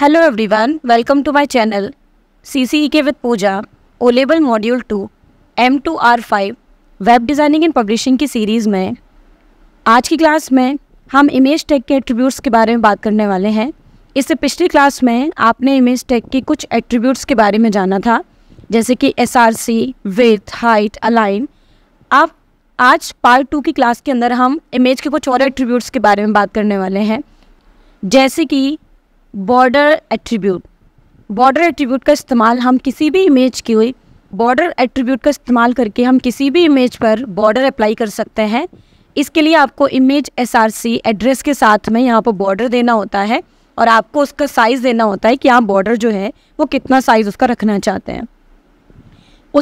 hello welcome to channel C C E के with Pooja ओलेबल module two M two R five web designing and publishing की series में आज की class में हम इमेज टेक के एट्रीब्यूट्स के बारे में बात करने वाले हैं इससे पिछली क्लास में आपने इमेज टेक के कुछ एट्रीब्यूट्स के बारे में जाना था जैसे कि S R C with height align आप आज पार्ट टू की क्लास के अंदर हम इमेज के कुछ और एट्रीब्यूट्स के बारे में बात करने वाले हैं जैसे कि बॉर्डर एट्रीब्यूट बॉर्डर एट्रीब्यूट का इस्तेमाल हम किसी भी इमेज की हुई बॉर्डर एट्रीब्यूट का इस्तेमाल करके हम किसी भी इमेज पर बॉर्डर अप्लाई कर सकते हैं इसके लिए आपको इमेज एसआरसी एड्रेस के साथ में यहाँ पर बॉर्डर देना होता है और आपको उसका साइज़ देना होता है कि आप बॉर्डर जो है वो कितना साइज़ उसका रखना चाहते हैं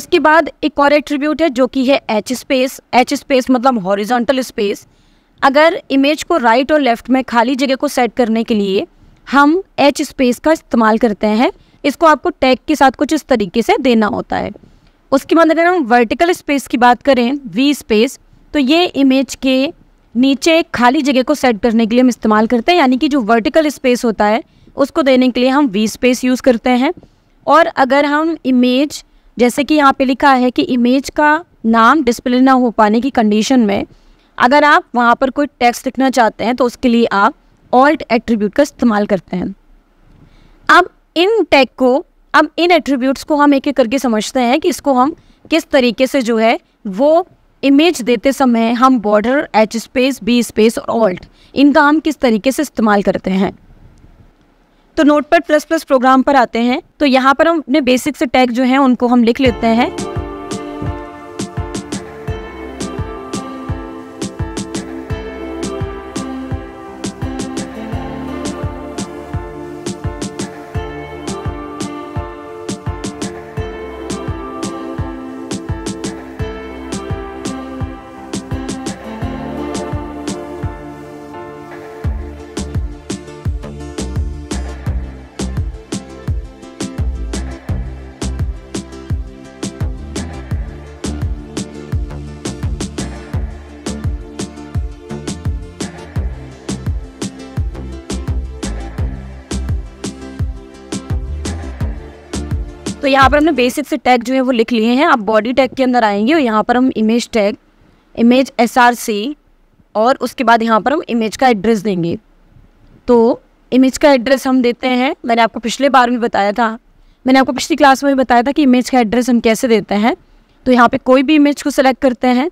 उसके बाद एक और एट्रीब्यूट है जो कि है एच स्पेस एच स्पेस मतलब हॉरिजॉन्टल स्पेस अगर इमेज को राइट और लेफ्ट में खाली जगह को सेट करने के लिए हम एच स्पेस का इस्तेमाल करते हैं इसको आपको टैग के साथ कुछ इस तरीके से देना होता है उसके बाद अगर हम वर्टिकल स्पेस की बात करें वी स्पेस तो ये इमेज के नीचे एक खाली जगह को सेट करने के लिए हम इस्तेमाल करते हैं यानी कि जो वर्टिकल स्पेस होता है उसको देने के लिए हम वी स्पेस यूज़ करते हैं और अगर हम इमेज जैसे कि यहाँ पे लिखा है कि इमेज का नाम डिस्प्ले ना हो पाने की कंडीशन में अगर आप वहाँ पर कोई टेक्स्ट लिखना चाहते हैं तो उसके लिए आप ऑल्ट एट्रीब्यूट का इस्तेमाल करते हैं अब इन टैग को अब इन एट्रीब्यूट्स को हम एक एक करके समझते हैं कि इसको हम किस तरीके से जो है वो इमेज देते समय हम border H space V space और ऑल्ट इनका हम किस तरीके से इस्तेमाल करते हैं तो नोट पर प्लस प्लस प्रोग्राम पर आते हैं तो यहाँ पर हम अपने बेसिक से टैग जो हैं उनको हम लिख लेते हैं तो यहाँ पर हमने बेसिक से टैग जो है वो लिख लिए हैं आप बॉडी टैग के अंदर आएंगे और यहाँ पर हम इमेज टैग इमेज एस और उसके बाद यहाँ पर हम इमेज का एड्रेस देंगे तो इमेज का एड्रेस हम देते हैं मैंने आपको पिछले बार भी बताया था मैंने आपको पिछली क्लास में भी बताया था कि इमेज का एड्रेस हम कैसे देते हैं तो यहाँ पर कोई भी इमेज को सिलेक्ट करते हैं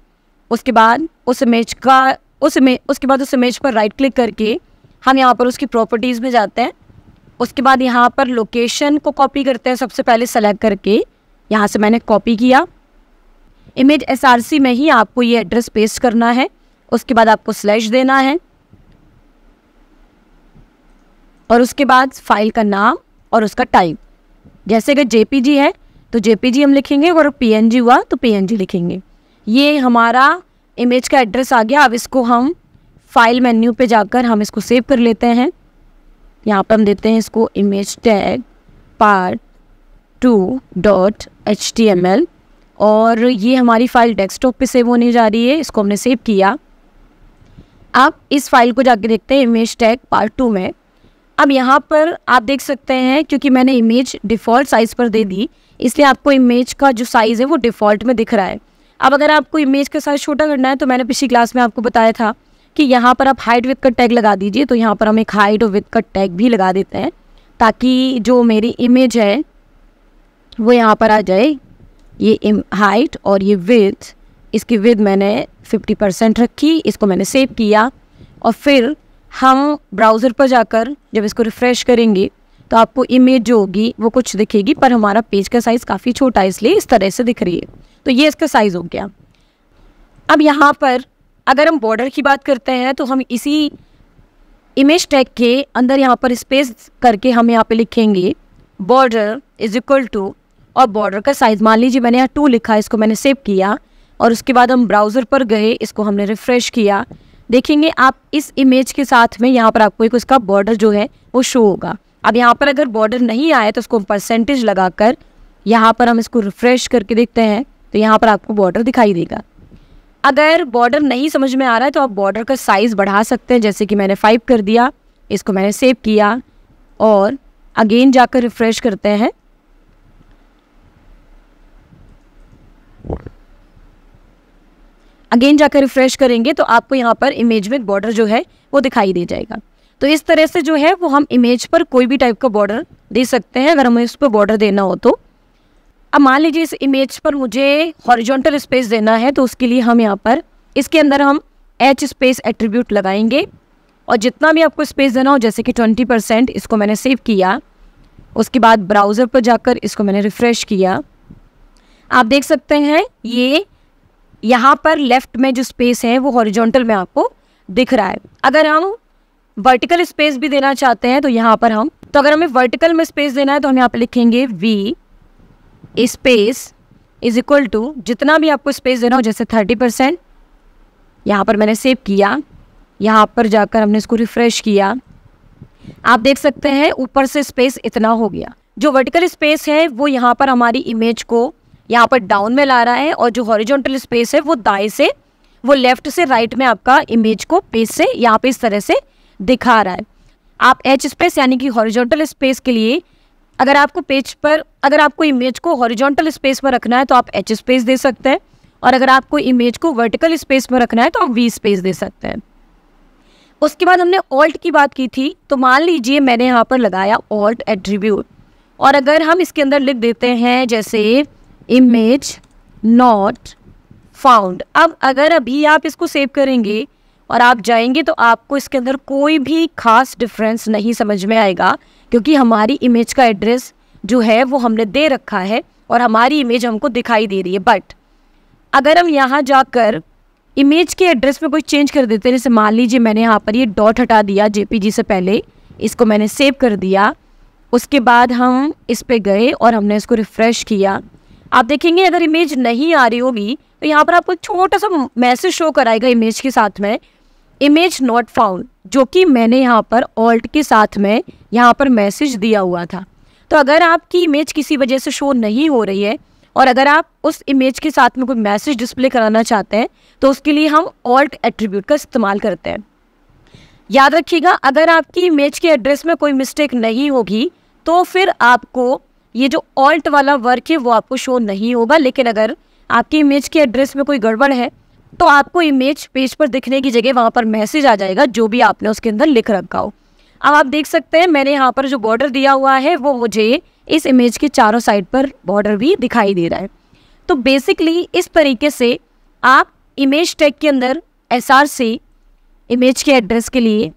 उसके बाद उस इमेज का उस इमेज उसके बाद उस इमेज पर राइट क्लिक करके हम यहाँ पर उसकी प्रॉपर्टीज़ में जाते हैं उसके बाद यहाँ पर लोकेशन को कॉपी करते हैं सबसे पहले सेलेक्ट करके यहाँ से मैंने कॉपी किया इमेज सी में ही आपको ये एड्रेस पेस्ट करना है उसके बाद आपको स्लैश देना है और उसके बाद फाइल का नाम और उसका टाइप जैसे अगर जेपीजी है तो जेपीजी हम लिखेंगे और पीएनजी हुआ तो पीएनजी लिखेंगे ये हमारा इमेज का एड्रेस आ गया अब इसको हम फाइल मेन्यू पे जाकर हम इसको सेव कर लेते हैं यहाँ पर हम देते हैं इसको image tag part two dot H T M L और ये हमारी फाइल डेस्कटॉप पे सेव होने जा रही है इसको हमने सेव किया अब इस फाइल को जाके देखते हैं इमेज टैग पार्ट टू में अब यहाँ पर आप देख सकते हैं क्योंकि मैंने इमेज डिफ़ॉल्ट साइज़ पर दे दी इसलिए आपको इमेज का जो साइज़ है वो डिफ़ॉल्ट में दिख रहा है अब अगर आपको इमेज का साइज़ छोटा करना है तो मैंने पिछली क्लास में आपको बताया था कि यहाँ पर आप हाइट विथ का टैग लगा दीजिए तो यहाँ पर हम एक हाइट और विथ का टैग भी लगा देते हैं ताकि जो मेरी इमेज है वो यहाँ पर आ जाए ये हाइट और ये विथ इसकी विद मैंने 50 परसेंट रखी इसको मैंने सेव किया और फिर हम ब्राउज़र पर जाकर जब इसको रिफ़्रेश करेंगे तो आपको इमेज जो होगी वो कुछ दिखेगी पर हमारा पेज का साइज़ काफ़ी छोटा है इसलिए इस तरह से दिख रही है तो ये इसका साइज़ हो गया अब यहाँ पर अगर हम बॉर्डर की बात करते हैं तो हम इसी इमेज टैग के अंदर यहाँ पर स्पेस करके हम यहाँ पे लिखेंगे बॉर्डर इज इक्वल टू और बॉर्डर का साइज़ मान लीजिए मैंने यहाँ टू लिखा इसको मैंने सेव किया और उसके बाद हम ब्राउज़र पर गए इसको हमने रिफ़्रेश किया देखेंगे आप इस इमेज के साथ में यहाँ पर आपको एक उसका बॉर्डर जो है वो शो होगा अब यहाँ पर अगर बॉर्डर नहीं आया तो उसको परसेंटेज लगाकर यहाँ पर हम इसको रिफ़्रेश करके देखते हैं तो यहाँ पर आपको बॉर्डर दिखाई देगा अगर बॉर्डर नहीं समझ में आ रहा है तो आप बॉर्डर का साइज़ बढ़ा सकते हैं जैसे कि मैंने फाइव कर दिया इसको मैंने सेव किया और अगेन जाकर रिफ़्रेश करते हैं अगेन जाकर रिफ़्रेश करेंगे तो आपको यहाँ पर इमेज में बॉर्डर जो है वो दिखाई दे जाएगा तो इस तरह से जो है वो हम इमेज पर कोई भी टाइप का बॉर्डर दे सकते हैं अगर हमें उस पर बॉर्डर देना हो तो अब मान लीजिए इस इमेज पर मुझे हॉरिजॉन्टल स्पेस देना है तो उसके लिए हम यहाँ पर इसके अंदर हम एच स्पेस एट्रीब्यूट लगाएंगे और जितना भी आपको स्पेस देना हो जैसे कि ट्वेंटी परसेंट इसको मैंने सेव किया उसके बाद ब्राउज़र पर जाकर इसको मैंने रिफ़्रेश किया आप देख सकते हैं ये यहाँ पर लेफ़्ट में जो स्पेस है वो हॉरिजॉन्टल में आपको दिख रहा है अगर हम वर्टिकल स्पेस भी देना चाहते हैं तो यहाँ पर हम तो अगर हमें वर्टिकल में स्पेस देना है तो हम यहाँ पर लिखेंगे V space is equal to जितना भी आपको स्पेस देना हो जैसे थर्टी परसेंट यहाँ पर मैंने सेव किया यहाँ पर जाकर हमने इसको रिफ्रेश किया आप देख सकते हैं ऊपर से स्पेस इतना हो गया जो वर्टिकल स्पेस है वो यहाँ पर हमारी इमेज को यहाँ पर डाउन में ला रहा है और जो हॉरिजॉन्टल स्पेस है वो दाएँ से वो लेफ्ट से राइट में आपका इमेज को पेज से यहाँ पे इस तरह से दिखा रहा है आप एच स्पेस यानी कि हॉरिजॉन्टल स्पेस के लिए अगर आपको पेज पर अगर आपको इमेज को हॉरिजॉन्टल स्पेस में रखना है तो आप एच स्पेस दे सकते हैं और अगर आपको इमेज को वर्टिकल स्पेस में रखना है तो आप वी स्पेस दे सकते हैं उसके बाद हमने ऑल्ट की बात की थी तो मान लीजिए मैंने यहाँ पर लगाया ऑल्ट एट्रीब्यूट और अगर हम इसके अंदर लिख देते हैं जैसे इमेज नॉट फाउंड अब अगर अभी आप इसको सेव करेंगे और आप जाएंगे तो आपको इसके अंदर कोई भी खास डिफरेंस नहीं समझ में आएगा क्योंकि हमारी इमेज का एड्रेस जो है वो हमने दे रखा है और हमारी इमेज हमको दिखाई दे रही है बट अगर हम यहाँ जाकर इमेज के एड्रेस में कोई चेंज कर देते हैं जैसे मान लीजिए मैंने यहाँ पर ये डॉट हटा दिया जे से पहले इसको मैंने सेव कर दिया उसके बाद हम इस पर गए और हमने इसको रिफ़्रेश किया आप देखेंगे अगर इमेज नहीं आ रही होगी तो यहाँ पर आपको एक छोटा सा मैसेज शो कराएगा इमेज के साथ में इमेज नॉट फाउंड जो कि मैंने यहाँ पर ऑल्ट के साथ में यहाँ पर मैसेज दिया हुआ था तो अगर आपकी इमेज किसी वजह से शो नहीं हो रही है और अगर आप उस इमेज के साथ में कोई मैसेज डिस्प्ले कराना चाहते हैं तो उसके लिए हम ऑल्ट एट्रीब्यूट का इस्तेमाल करते हैं याद रखिएगा अगर आपकी इमेज के एड्रेस में कोई मिस्टेक नहीं होगी तो फिर आपको ये जो ऑल्ट वाला वर्क है वो आपको शो नहीं होगा लेकिन अगर आपकी इमेज के एड्रेस में कोई गड़बड़ है तो आपको इमेज पेज पर दिखने की जगह वहाँ पर मैसेज आ जाएगा जो भी आपने उसके अंदर लिख रखा हो अब आप देख सकते हैं मैंने यहाँ पर जो बॉर्डर दिया हुआ है वो मुझे इस इमेज के चारों साइड पर बॉर्डर भी दिखाई दे रहा है तो बेसिकली इस तरीके से आप इमेज टैग के अंदर एस आर से इमेज के एड्रेस के लिए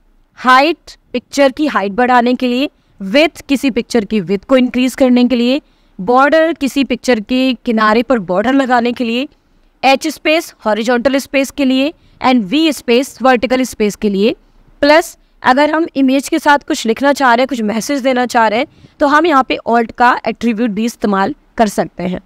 हाइट पिक्चर की हाइट बढ़ाने के लिए विथ किसी पिक्चर की विथ को इंक्रीज़ करने के लिए बॉर्डर किसी पिक्चर के किनारे पर बॉर्डर लगाने के लिए एच स्पेस हॉरिजॉन्टल स्पेस के लिए and V space vertical space के लिए प्लस अगर हम इमेज के साथ कुछ लिखना चाह रहे हैं कुछ मैसेज देना चाह रहे हैं तो हम यहाँ पे ऑल्ट का एट्रीब्यूट भी इस्तेमाल कर सकते हैं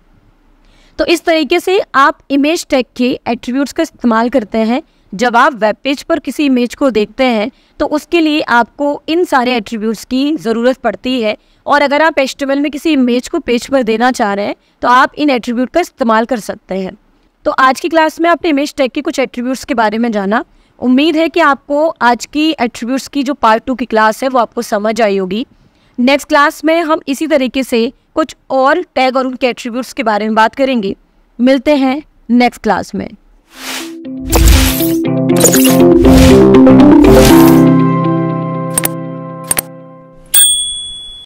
तो इस तरीके से आप इमेज टैग के एट्रीब्यूट्स का इस्तेमाल करते हैं जब आप वेब पेज पर किसी इमेज को देखते हैं तो उसके लिए आपको इन सारे एट्रीब्यूट्स की ज़रूरत पड़ती है और अगर आप एच में किसी इमेज को पेज पर देना चाह रहे हैं तो आप इन एट्रीब्यूट का इस्तेमाल कर सकते हैं तो आज की क्लास में आपने इमेज टैग के कुछ एट्रीब्यूट्स के बारे में जाना उम्मीद है कि आपको आज की एट्रीब्यूट्स की जो पार्ट टू की क्लास है वो आपको समझ आई होगी नेक्स्ट क्लास में हम इसी तरीके से कुछ और टैग और उनके एट्रीब्यूट्स के बारे में बात करेंगे मिलते हैं नेक्स्ट क्लास में